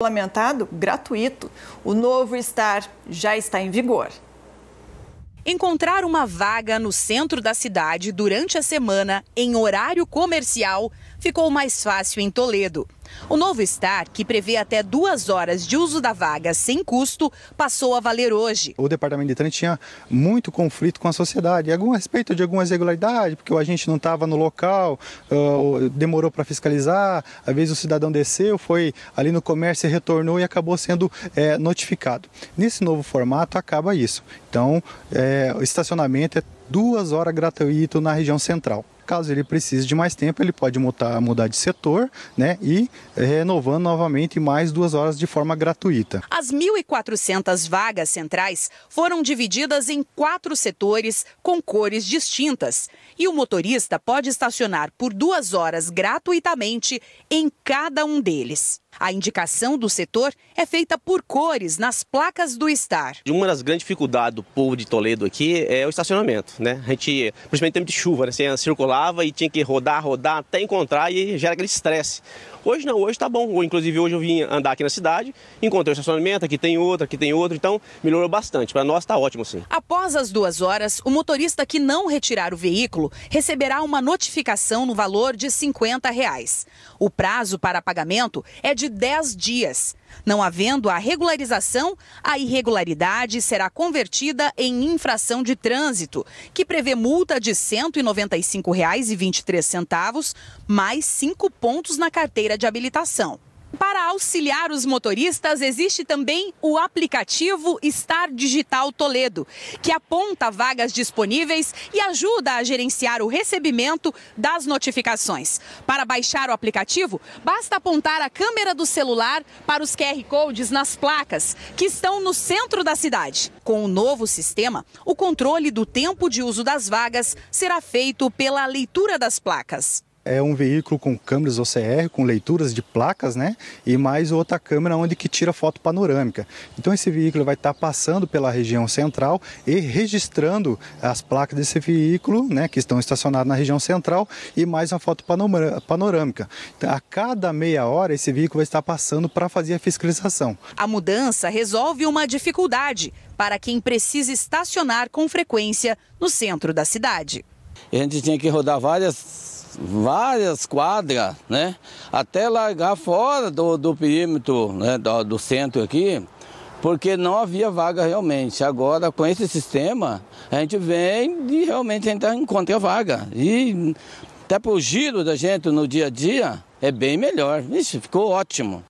regulamentado gratuito. O novo STAR já está em vigor. Encontrar uma vaga no centro da cidade durante a semana, em horário comercial, ficou mais fácil em Toledo. O novo STAR, que prevê até duas horas de uso da vaga sem custo, passou a valer hoje. O departamento de trânsito tinha muito conflito com a sociedade, a respeito de algumas irregularidades, porque o agente não estava no local, uh, demorou para fiscalizar, às vezes o cidadão desceu, foi ali no comércio e retornou e acabou sendo é, notificado. Nesse novo formato acaba isso. Então, é, o estacionamento é duas horas gratuito na região central. Caso ele precise de mais tempo, ele pode mudar, mudar de setor né, e renovando novamente mais duas horas de forma gratuita. As 1.400 vagas centrais foram divididas em quatro setores com cores distintas. E o motorista pode estacionar por duas horas gratuitamente em cada um deles. A indicação do setor é feita por cores nas placas do estar. Uma das grandes dificuldades do povo de Toledo aqui é o estacionamento, né? A gente, principalmente em tempo de chuva, né? Você circulava e tinha que rodar, rodar até encontrar e gera aquele estresse. Hoje não, hoje está bom. Inclusive hoje eu vim andar aqui na cidade, encontrei o estacionamento, aqui tem outro, aqui tem outro, então melhorou bastante. Para nós está ótimo sim. Após as duas horas, o motorista que não retirar o veículo receberá uma notificação no valor de R$ reais. O prazo para pagamento é de 10 dias. Não havendo a regularização, a irregularidade será convertida em infração de trânsito, que prevê multa de R$ 195,23, mais cinco pontos na carteira de habilitação. Para auxiliar os motoristas, existe também o aplicativo Star Digital Toledo, que aponta vagas disponíveis e ajuda a gerenciar o recebimento das notificações. Para baixar o aplicativo, basta apontar a câmera do celular para os QR Codes nas placas, que estão no centro da cidade. Com o novo sistema, o controle do tempo de uso das vagas será feito pela leitura das placas é um veículo com câmeras OCR, com leituras de placas, né? E mais outra câmera onde que tira foto panorâmica. Então esse veículo vai estar passando pela região central e registrando as placas desse veículo, né? Que estão estacionadas na região central e mais uma foto panorâmica. Então, a cada meia hora esse veículo vai estar passando para fazer a fiscalização. A mudança resolve uma dificuldade para quem precisa estacionar com frequência no centro da cidade. A gente tinha que rodar várias várias quadras, né? Até largar fora do, do perímetro né? do, do centro aqui, porque não havia vaga realmente. Agora, com esse sistema, a gente vem e realmente ainda encontra vaga. E até para o giro da gente no dia a dia, é bem melhor. Isso ficou ótimo.